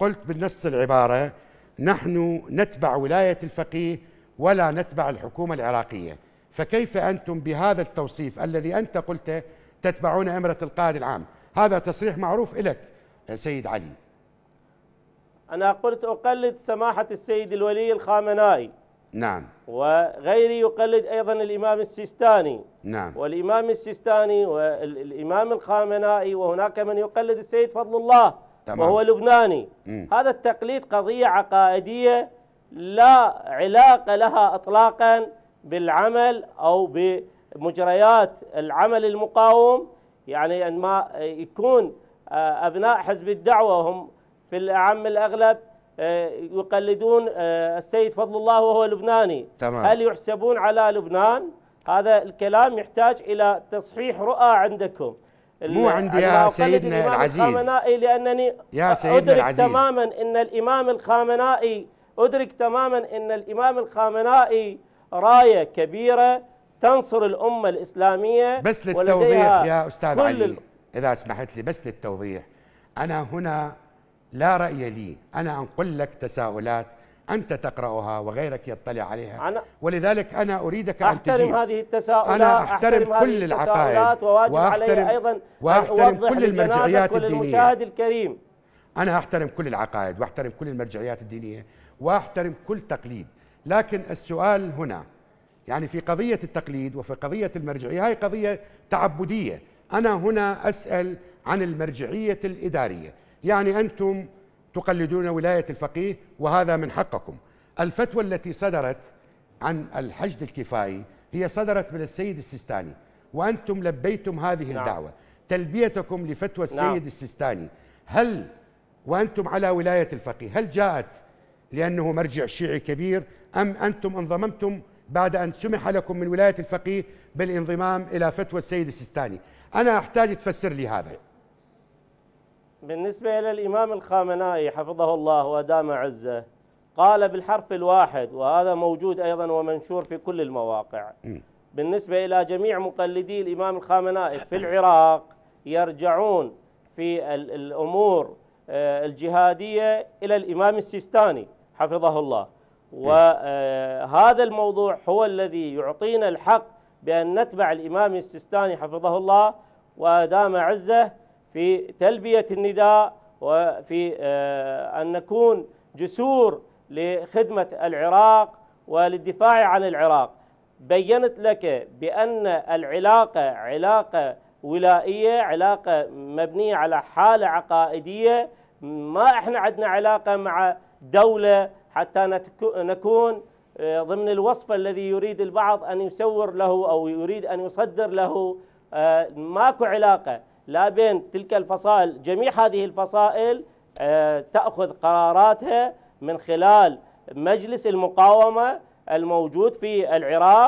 قلت بالنص العبارة نحن نتبع ولاية الفقيه ولا نتبع الحكومة العراقية فكيف أنتم بهذا التوصيف الذي أنت قلته تتبعون أمرة القائد العام هذا تصريح معروف لك سيد علي أنا قلت أقلد سماحة السيد الولي الخامنائي نعم وغيري يقلد أيضا الإمام السيستاني نعم والإمام السيستاني والإمام الخامنائي وهناك من يقلد السيد فضل الله تمام. وهو لبناني مم. هذا التقليد قضية عقائدية لا علاقة لها إطلاقا بالعمل أو بمجريات العمل المقاوم يعني أن ما يكون آه، أبناء حزب الدعوة هم في الأعم الأغلب آه، يقلدون آه، السيد فضل الله وهو لبناني تمام. هل يحسبون على لبنان؟ هذا الكلام يحتاج إلى تصحيح رؤى عندكم مو عندي يا سيدنا العزيز الخامنائي لأنني يا سيدنا أدرك العزيز. تماما أن الإمام الخامنائي أدرك تماما أن الإمام الخامنائي راية كبيرة تنصر الأمة الإسلامية بس للتوضيح يا أستاذ علي إذا سمحت لي بس للتوضيح أنا هنا لا رأي لي أنا أنقل لك تساؤلات أنت تقرأها وغيرك يطلع عليها أنا ولذلك أنا أريدك أن تجيب أحترم هذه التساؤلات أنا أحترم, أحترم كل العقائد وواجب علي أيضا وأحترم كل المرجعيات الدينية المشاهد الكريم أنا أحترم كل العقائد وأحترم كل المرجعيات الدينية وأحترم كل تقليد لكن السؤال هنا يعني في قضية التقليد وفي قضية المرجعية هاي قضية تعبدية أنا هنا أسأل عن المرجعية الإدارية يعني أنتم تقلدون ولاية الفقيه وهذا من حقكم الفتوى التي صدرت عن الحشد الكفائي هي صدرت من السيد السيستاني وأنتم لبيتم هذه نعم. الدعوة تلبيتكم لفتوى نعم. السيد نعم. السيستاني هل وأنتم على ولاية الفقيه هل جاءت لأنه مرجع شيعي كبير أم أنتم انضممتم بعد أن سمح لكم من ولاية الفقيه بالانضمام إلى فتوى السيد السيستاني أنا أحتاج تفسر لي هذا بالنسبة إلى الإمام الخامنائي حفظه الله وأدام عزه قال بالحرف الواحد وهذا موجود أيضا ومنشور في كل المواقع بالنسبة إلى جميع مقلدي الإمام الخامنائي في العراق يرجعون في الأمور آه، الجهادية إلى الإمام السيستاني حفظه الله وهذا آه، الموضوع هو الذي يعطينا الحق بأن نتبع الإمام السيستاني حفظه الله وأدام عزه في تلبية النداء وفي آه، أن نكون جسور لخدمة العراق وللدفاع عن العراق بينت لك بأن العلاقة علاقة ولائية علاقة مبنية على حالة عقائدية ما احنا عندنا علاقة مع دولة حتى نكون آه، ضمن الوصف الذي يريد البعض أن يسور له أو يريد أن يصدر له آه، ماكو علاقة لا بين تلك الفصائل جميع هذه الفصائل آه، تأخذ قراراتها من خلال مجلس المقاومة الموجود في العراق